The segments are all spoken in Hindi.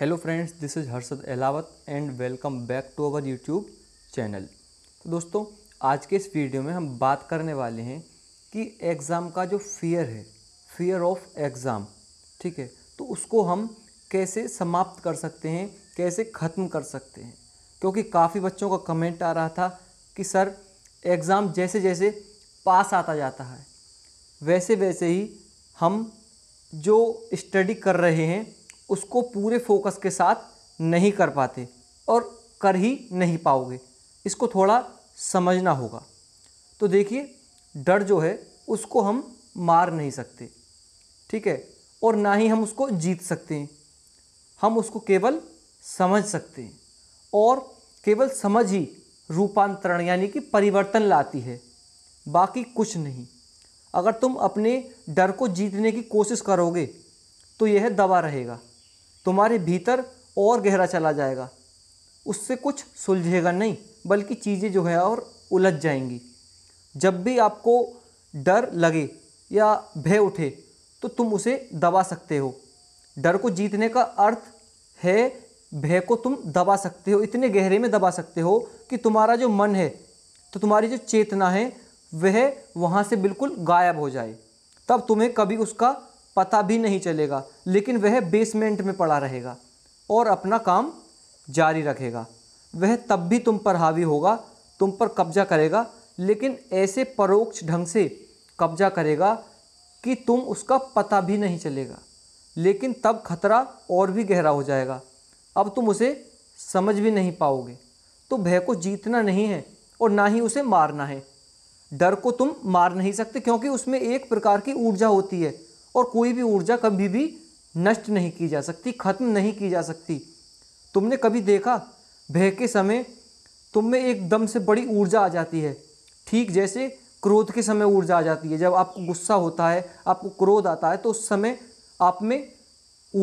hello friends this is Harshad Alawat and welcome back to our YouTube channel तो दोस्तों आज के इस वीडियो में हम बात करने वाले हैं कि एग्ज़ाम का जो फियर है फियर ऑफ एग्ज़ाम ठीक है तो उसको हम कैसे समाप्त कर सकते हैं कैसे ख़त्म कर सकते हैं क्योंकि काफ़ी बच्चों का कमेंट आ रहा था कि सर एग्ज़ाम जैसे जैसे पास आता जाता है वैसे वैसे ही हम जो स्टडी कर रहे हैं उसको पूरे फोकस के साथ नहीं कर पाते और कर ही नहीं पाओगे इसको थोड़ा समझना होगा तो देखिए डर जो है उसको हम मार नहीं सकते ठीक है और ना ही हम उसको जीत सकते हैं हम उसको केवल समझ सकते हैं और केवल समझ ही रूपांतरण यानी कि परिवर्तन लाती है बाकी कुछ नहीं अगर तुम अपने डर को जीतने की कोशिश करोगे तो यह दबा रहेगा तुम्हारे भीतर और गहरा चला जाएगा उससे कुछ सुलझेगा नहीं बल्कि चीज़ें जो है और उलझ जाएंगी जब भी आपको डर लगे या भय उठे तो तुम उसे दबा सकते हो डर को जीतने का अर्थ है भय को तुम दबा सकते हो इतने गहरे में दबा सकते हो कि तुम्हारा जो मन है तो तुम्हारी जो चेतना है वह वहाँ से बिल्कुल गायब हो जाए तब तुम्हें कभी उसका पता भी नहीं चलेगा लेकिन वह बेसमेंट में पड़ा रहेगा और अपना काम जारी रखेगा वह तब भी तुम पर हावी होगा तुम पर कब्जा करेगा लेकिन ऐसे परोक्ष ढंग से कब्जा करेगा कि तुम उसका पता भी नहीं चलेगा लेकिन तब खतरा और भी गहरा हो जाएगा अब तुम उसे समझ भी नहीं पाओगे तो भय को जीतना नहीं है और ना ही उसे मारना है डर को तुम मार नहीं सकते क्योंकि उसमें एक प्रकार की ऊर्जा होती है और कोई भी ऊर्जा कभी भी नष्ट नहीं की जा सकती खत्म नहीं की जा सकती तुमने कभी देखा भय के समय तुम में एकदम से बड़ी ऊर्जा आ जाती है ठीक जैसे क्रोध के समय ऊर्जा आ जाती है जब आपको गुस्सा होता है आपको क्रोध आता है तो उस समय आप में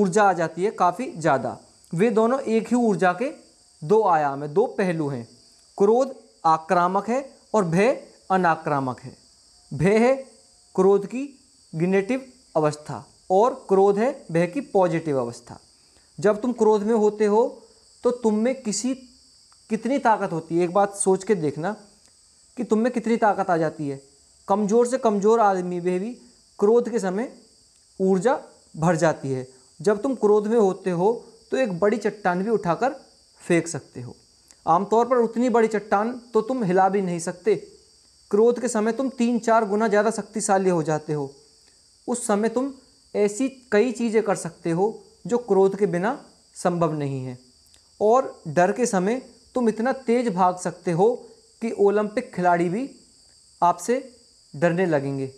ऊर्जा आ जाती है काफ़ी ज़्यादा वे दोनों एक ही ऊर्जा के दो आयाम है दो पहलू हैं क्रोध आक्रामक है और भय अनाक्रामक है भय है क्रोध की गिनेटिव अवस्था और क्रोध है वह की पॉजिटिव अवस्था जब तुम क्रोध में होते हो तो तुम में किसी कितनी ताकत होती है एक बात सोच के देखना कि तुम में कितनी ताकत आ जाती है कमज़ोर से कमज़ोर आदमी में भी क्रोध के समय ऊर्जा भर जाती है जब तुम क्रोध में होते हो तो एक बड़ी चट्टान भी उठाकर फेंक सकते हो आमतौर पर उतनी बड़ी चट्टान तो तुम हिला भी नहीं सकते क्रोध के समय तुम तीन चार गुना ज़्यादा शक्तिशाली हो जाते हो उस समय तुम ऐसी कई चीज़ें कर सकते हो जो क्रोध के बिना संभव नहीं है और डर के समय तुम इतना तेज भाग सकते हो कि ओलंपिक खिलाड़ी भी आपसे डरने लगेंगे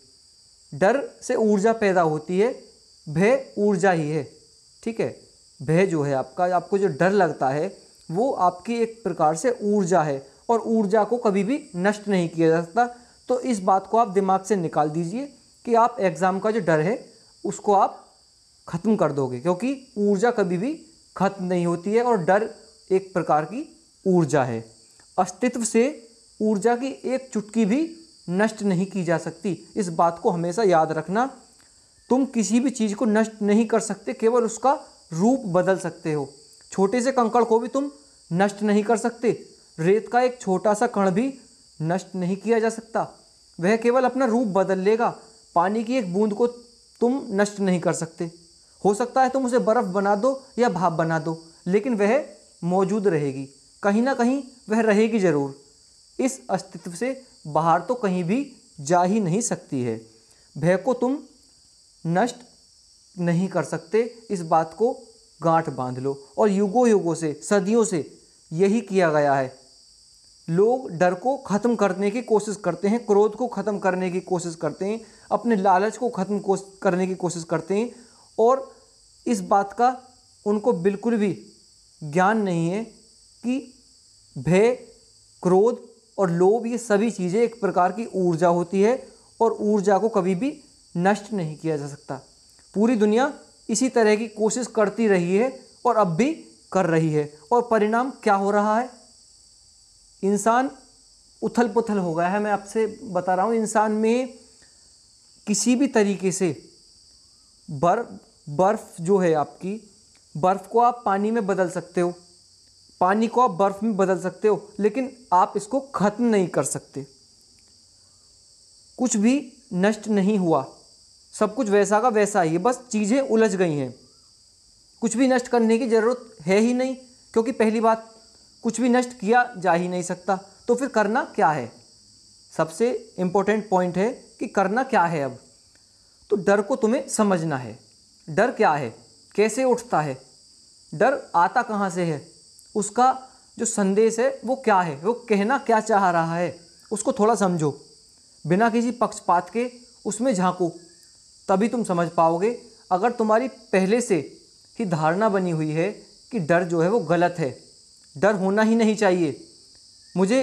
डर से ऊर्जा पैदा होती है भय ऊर्जा ही है ठीक है भय जो है आपका आपको जो डर लगता है वो आपकी एक प्रकार से ऊर्जा है और ऊर्जा को कभी भी नष्ट नहीं किया जा सकता तो इस बात को आप दिमाग से निकाल दीजिए कि आप एग्ज़ाम का जो डर है उसको आप ख़त्म कर दोगे क्योंकि ऊर्जा कभी भी खत्म नहीं होती है और डर एक प्रकार की ऊर्जा है अस्तित्व से ऊर्जा की एक चुटकी भी नष्ट नहीं की जा सकती इस बात को हमेशा याद रखना तुम किसी भी चीज़ को नष्ट नहीं कर सकते केवल उसका रूप बदल सकते हो छोटे से कंकड़ को भी तुम नष्ट नहीं कर सकते रेत का एक छोटा सा कण भी नष्ट नहीं किया जा सकता वह केवल अपना रूप बदल लेगा पानी की एक बूंद को तुम नष्ट नहीं कर सकते हो सकता है तुम उसे बर्फ़ बना दो या भाप बना दो लेकिन वह मौजूद रहेगी कहीं ना कहीं वह रहेगी ज़रूर इस अस्तित्व से बाहर तो कहीं भी जा ही नहीं सकती है भय को तुम नष्ट नहीं कर सकते इस बात को गांठ बांध लो और युगों युगों से सदियों से यही किया गया है लोग डर को ख़त्म करने की कोशिश करते हैं क्रोध को ख़त्म करने की कोशिश करते हैं अपने लालच को ख़त्म करने की कोशिश करते हैं और इस बात का उनको बिल्कुल भी ज्ञान नहीं है कि भय क्रोध और लोभ ये सभी चीज़ें एक प्रकार की ऊर्जा होती है और ऊर्जा को कभी भी नष्ट नहीं किया जा सकता पूरी दुनिया इसी तरह की कोशिश करती रही है और अब भी कर रही है और परिणाम क्या हो रहा है इंसान उथल पुथल हो गया है मैं आपसे बता रहा हूँ इंसान में किसी भी तरीके से बर्फ बर्फ़ जो है आपकी बर्फ़ को आप पानी में बदल सकते हो पानी को आप बर्फ़ में बदल सकते हो लेकिन आप इसको ख़त्म नहीं कर सकते कुछ भी नष्ट नहीं हुआ सब कुछ वैसा का वैसा ही है बस चीज़ें उलझ गई हैं कुछ भी नष्ट करने की ज़रूरत है ही नहीं क्योंकि पहली बात कुछ भी नष्ट किया जा ही नहीं सकता तो फिर करना क्या है सबसे इम्पोर्टेंट पॉइंट है कि करना क्या है अब तो डर को तुम्हें समझना है डर क्या है कैसे उठता है डर आता कहाँ से है उसका जो संदेश है वो क्या है वो कहना क्या चाह रहा है उसको थोड़ा समझो बिना किसी पक्षपात के उसमें झांको तभी तुम समझ पाओगे अगर तुम्हारी पहले से ही धारणा बनी हुई है कि डर जो है वो गलत है डर होना ही नहीं चाहिए मुझे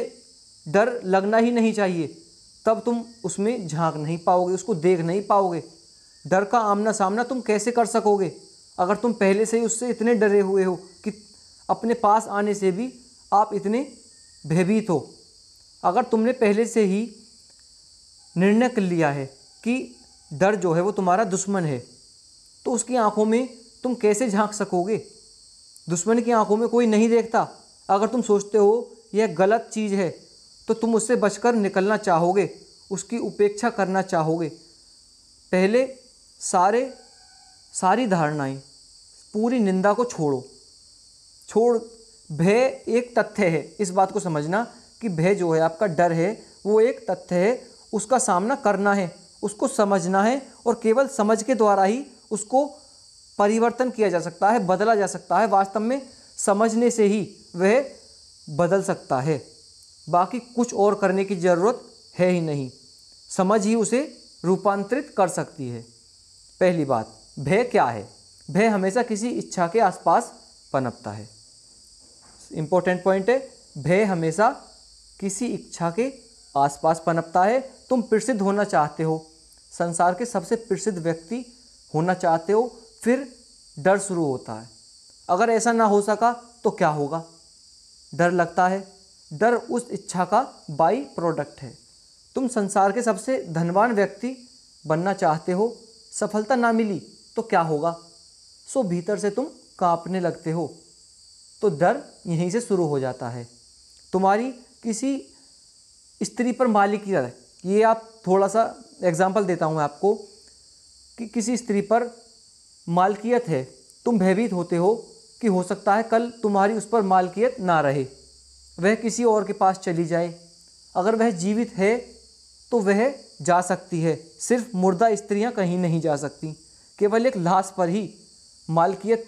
डर लगना ही नहीं चाहिए तब तुम उसमें झांक नहीं पाओगे उसको देख नहीं पाओगे डर का आमना सामना तुम कैसे कर सकोगे अगर तुम पहले से ही उससे इतने डरे हुए हो कि अपने पास आने से भी आप इतने भयभीत हो अगर तुमने पहले से ही निर्णय कर लिया है कि डर जो है वो तुम्हारा दुश्मन है तो उसकी आंखों में तुम कैसे झांक सकोगे दुश्मन की आंखों में कोई नहीं देखता अगर तुम सोचते हो यह गलत चीज़ है तो तुम उससे बचकर निकलना चाहोगे उसकी उपेक्षा करना चाहोगे पहले सारे सारी धारणाएं पूरी निंदा को छोड़ो छोड़ भय एक तथ्य है इस बात को समझना कि भय जो है आपका डर है वो एक तथ्य है उसका सामना करना है उसको समझना है और केवल समझ के द्वारा ही उसको परिवर्तन किया जा सकता है बदला जा सकता है वास्तव में समझने से ही वह बदल सकता है बाकी कुछ और करने की ज़रूरत है ही नहीं समझ ही उसे रूपांतरित कर सकती है पहली बात भय क्या है भय हमेशा किसी इच्छा के आसपास पनपता है इम्पोर्टेंट पॉइंट है भय हमेशा किसी इच्छा के आसपास पनपता है तुम प्रसिद्ध होना चाहते हो संसार के सबसे प्रसिद्ध व्यक्ति होना चाहते हो फिर डर शुरू होता है अगर ऐसा ना हो सका तो क्या होगा डर लगता है डर उस इच्छा का बाई प्रोडक्ट है तुम संसार के सबसे धनवान व्यक्ति बनना चाहते हो सफलता ना मिली तो क्या होगा सो भीतर से तुम कांपने लगते हो तो डर यहीं से शुरू हो जाता है तुम्हारी किसी स्त्री पर मालिक की तरह ये आप थोड़ा सा एग्ज़ाम्पल देता हूँ आपको कि किसी स्त्री पर मालकियत है तुम भयभीत होते हो कि हो सकता है कल तुम्हारी उस पर मालकियत ना रहे वह किसी और के पास चली जाए अगर वह जीवित है तो वह जा सकती है सिर्फ मुर्दा स्त्रियां कहीं नहीं जा सकती केवल एक लाश पर ही मालकियत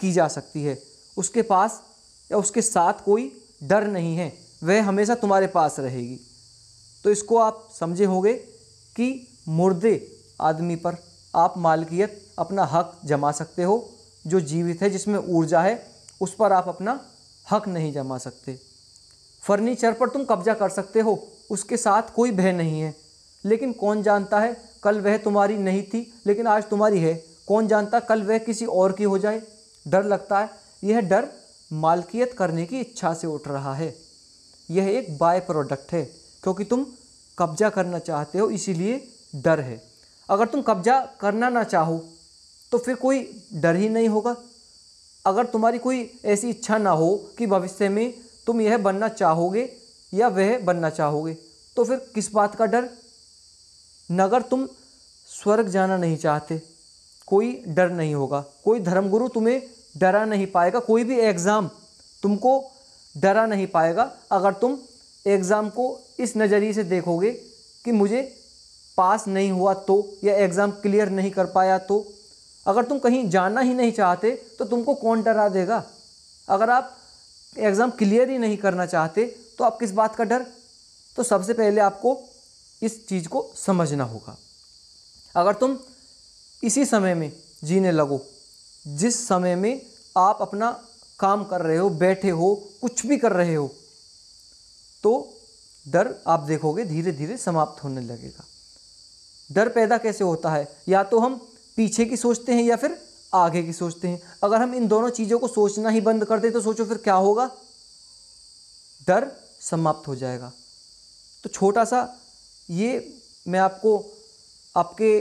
की जा सकती है उसके पास या उसके साथ कोई डर नहीं है वह हमेशा तुम्हारे पास रहेगी तो इसको आप समझे होंगे कि मुर्दे आदमी पर आप मालकियत अपना हक जमा सकते हो जो जीवित है जिसमें ऊर्जा है उस पर आप अपना हक नहीं जमा सकते फर्नीचर पर तुम कब्जा कर सकते हो उसके साथ कोई भय नहीं है लेकिन कौन जानता है कल वह तुम्हारी नहीं थी लेकिन आज तुम्हारी है कौन जानता कल वह किसी और की हो जाए डर लगता है यह डर मालकियत करने की इच्छा से उठ रहा है यह एक बाय प्रोडक्ट है क्योंकि तुम कब्जा करना चाहते हो इसीलिए डर है अगर तुम कब्जा करना ना चाहो तो फिर कोई डर ही नहीं होगा अगर तुम्हारी कोई ऐसी इच्छा ना हो कि भविष्य में तुम यह बनना चाहोगे या वह बनना चाहोगे तो फिर किस बात का डर नगर तुम स्वर्ग जाना नहीं चाहते कोई डर नहीं होगा कोई धर्मगुरु तुम्हें डरा नहीं पाएगा कोई भी एग्ज़ाम तुमको डरा नहीं पाएगा अगर तुम एग्ज़ाम को इस नज़रिए से देखोगे कि मुझे पास नहीं हुआ तो या एग्ज़ाम क्लियर नहीं कर पाया तो अगर तुम कहीं जाना ही नहीं चाहते तो तुमको कौन डरा देगा अगर आप एग्ज़ाम क्लियर ही नहीं करना चाहते तो आप किस बात का डर तो सबसे पहले आपको इस चीज़ को समझना होगा अगर तुम इसी समय में जीने लगो जिस समय में आप अपना काम कर रहे हो बैठे हो कुछ भी कर रहे हो तो डर आप देखोगे धीरे धीरे समाप्त होने लगेगा डर पैदा कैसे होता है या तो हम पीछे की सोचते हैं या फिर आगे की सोचते हैं अगर हम इन दोनों चीज़ों को सोचना ही बंद कर दें तो सोचो फिर क्या होगा डर समाप्त हो जाएगा तो छोटा सा ये मैं आपको आपके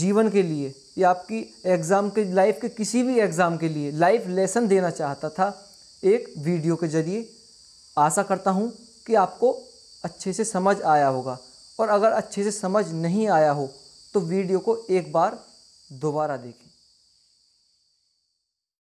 जीवन के लिए या आपकी एग्ज़ाम के लाइफ के किसी भी एग्ज़ाम के लिए लाइफ लेसन देना चाहता था एक वीडियो के ज़रिए आशा करता हूँ कि आपको अच्छे से समझ आया होगा और अगर अच्छे से समझ नहीं आया हो तो वीडियो को एक बार दोबारा देखें